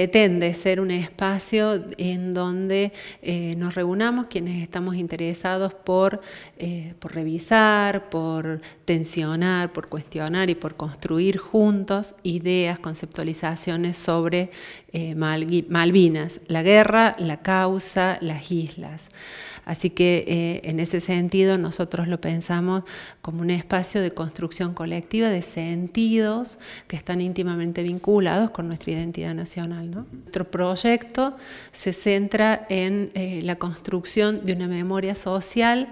pretende ser un espacio en donde eh, nos reunamos quienes estamos interesados eh, por, revisar, por tensionar, por cuestionar y por construir juntos ideas, conceptualizaciones sobre eh, Malvinas, la guerra, la causa, las islas. Así que en ese sentido nosotros lo pensamos como un espacio de construcción colectiva de sentidos que están íntimamente vinculados con nuestra identidad nacional. Nuestro proyecto se centra en eh, la construcción de una memoria social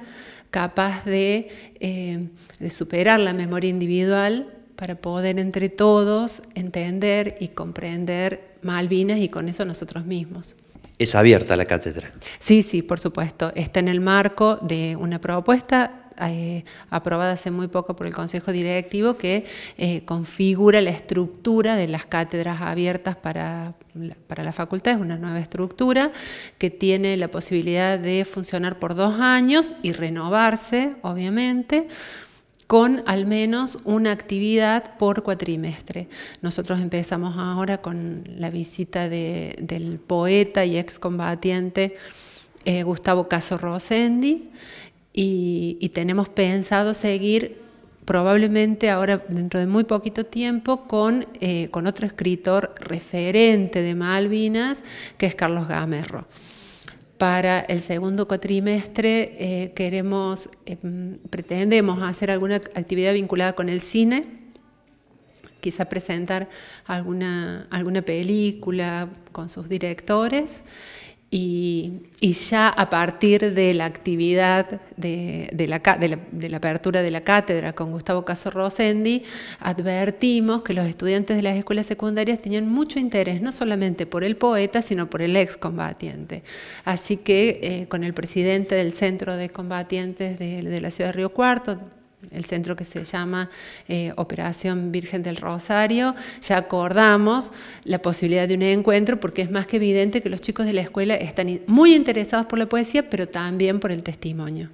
capaz de, eh, de superar la memoria individual para poder entre todos entender y comprender Malvinas y con eso nosotros mismos. ¿Es abierta la cátedra? Sí, sí, por supuesto. Está en el marco de una propuesta eh, aprobada hace muy poco por el Consejo Directivo que eh, configura la estructura de las cátedras abiertas para, para la facultad. Es una nueva estructura que tiene la posibilidad de funcionar por dos años y renovarse, obviamente con al menos una actividad por cuatrimestre. Nosotros empezamos ahora con la visita del poeta y excombatiente eh, Gustavo Caso Rosendi y, tenemos pensado seguir probablemente ahora dentro de muy poquito tiempo eh, con, otro escritor referente de Malvinas, que es Carlos Gamerro. Para el segundo cuatrimestre eh, queremos, em, pretendemos hacer alguna actividad vinculada con el cine, quizá presentar alguna, alguna película con sus directores. Y, ya a partir de la actividad de, la, apertura de la cátedra con Gustavo Caso Rosendi, advertimos que los estudiantes de las escuelas secundarias tenían mucho interés, no solamente por el poeta, sino por el excombatiente. Así que eh, con el presidente del Centro de Combatientes de, la ciudad de Río Cuarto, el centro que se llama eh, Operación Virgen del Rosario, ya acordamos la posibilidad de un encuentro porque es más que evidente que los chicos de la escuela están muy interesados por la poesía, pero también por el testimonio.